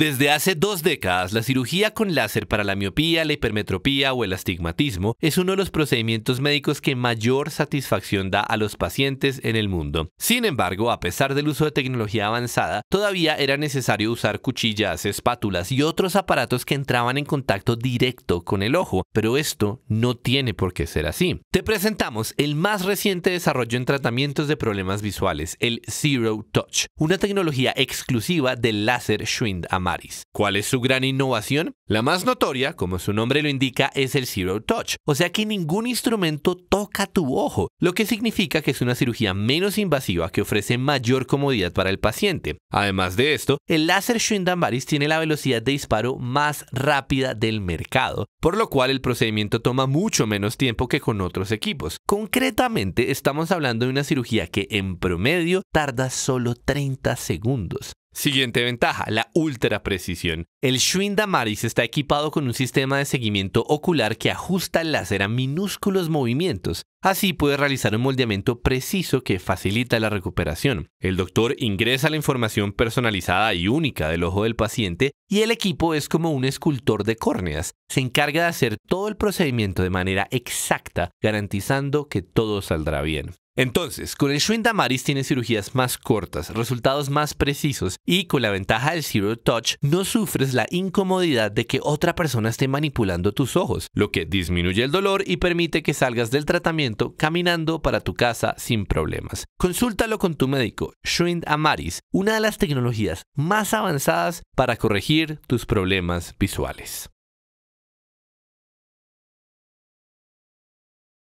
Desde hace dos décadas, la cirugía con láser para la miopía, la hipermetropía o el astigmatismo es uno de los procedimientos médicos que mayor satisfacción da a los pacientes en el mundo. Sin embargo, a pesar del uso de tecnología avanzada, todavía era necesario usar cuchillas, espátulas y otros aparatos que entraban en contacto directo con el ojo, pero esto no tiene por qué ser así. Te presentamos el más reciente desarrollo en tratamientos de problemas visuales, el Zero Touch, una tecnología exclusiva del láser Amazon. ¿Cuál es su gran innovación? La más notoria, como su nombre lo indica, es el Zero Touch, o sea que ningún instrumento toca tu ojo, lo que significa que es una cirugía menos invasiva que ofrece mayor comodidad para el paciente. Además de esto, el láser Shindambaris tiene la velocidad de disparo más rápida del mercado, por lo cual el procedimiento toma mucho menos tiempo que con otros equipos. Concretamente, estamos hablando de una cirugía que en promedio tarda solo 30 segundos. Siguiente ventaja, la ultra precisión. El Schwinn está equipado con un sistema de seguimiento ocular que ajusta el láser a minúsculos movimientos. Así puede realizar un moldeamiento preciso que facilita la recuperación. El doctor ingresa la información personalizada y única del ojo del paciente y el equipo es como un escultor de córneas. Se encarga de hacer todo el procedimiento de manera exacta, garantizando que todo saldrá bien. Entonces, con el Shrink Amaris tienes cirugías más cortas, resultados más precisos y con la ventaja del Zero Touch no sufres la incomodidad de que otra persona esté manipulando tus ojos, lo que disminuye el dolor y permite que salgas del tratamiento caminando para tu casa sin problemas. Consúltalo con tu médico, Shrink Amaris, una de las tecnologías más avanzadas para corregir tus problemas visuales.